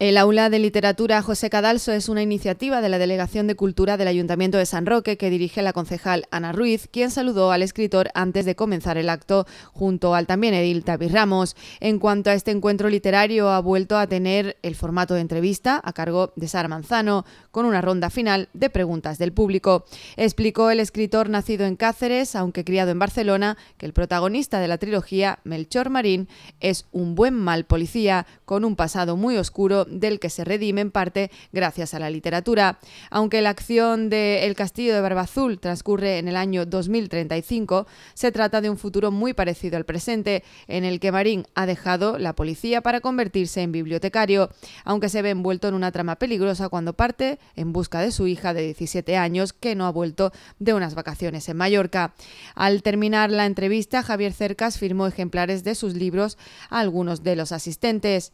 El aula de literatura José Cadalso es una iniciativa de la Delegación de Cultura del Ayuntamiento de San Roque que dirige la concejal Ana Ruiz, quien saludó al escritor antes de comenzar el acto junto al también edil Tavis Ramos. En cuanto a este encuentro literario, ha vuelto a tener el formato de entrevista a cargo de Sara Manzano, con una ronda final de preguntas del público. Explicó el escritor nacido en Cáceres, aunque criado en Barcelona, que el protagonista de la trilogía, Melchor Marín, es un buen mal policía con un pasado muy oscuro del que se redime en parte gracias a la literatura. Aunque la acción de El Castillo de Barbazul transcurre en el año 2035, se trata de un futuro muy parecido al presente, en el que Marín ha dejado la policía para convertirse en bibliotecario, aunque se ve envuelto en una trama peligrosa cuando parte en busca de su hija de 17 años que no ha vuelto de unas vacaciones en Mallorca. Al terminar la entrevista, Javier Cercas firmó ejemplares de sus libros a algunos de los asistentes.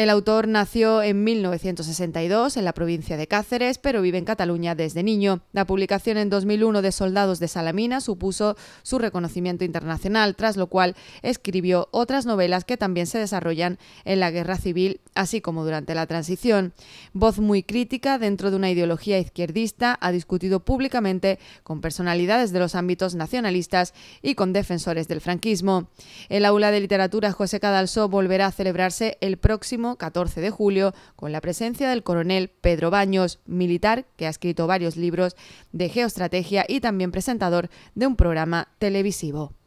El autor nació en 1962 en la provincia de Cáceres, pero vive en Cataluña desde niño. La publicación en 2001 de Soldados de Salamina supuso su reconocimiento internacional, tras lo cual escribió otras novelas que también se desarrollan en la guerra civil, así como durante la transición. Voz muy crítica dentro de una ideología izquierdista, ha discutido públicamente con personalidades de los ámbitos nacionalistas y con defensores del franquismo. El aula de literatura José Cadalso volverá a celebrarse el próximo 14 de julio con la presencia del coronel Pedro Baños, militar que ha escrito varios libros de geoestrategia y también presentador de un programa televisivo.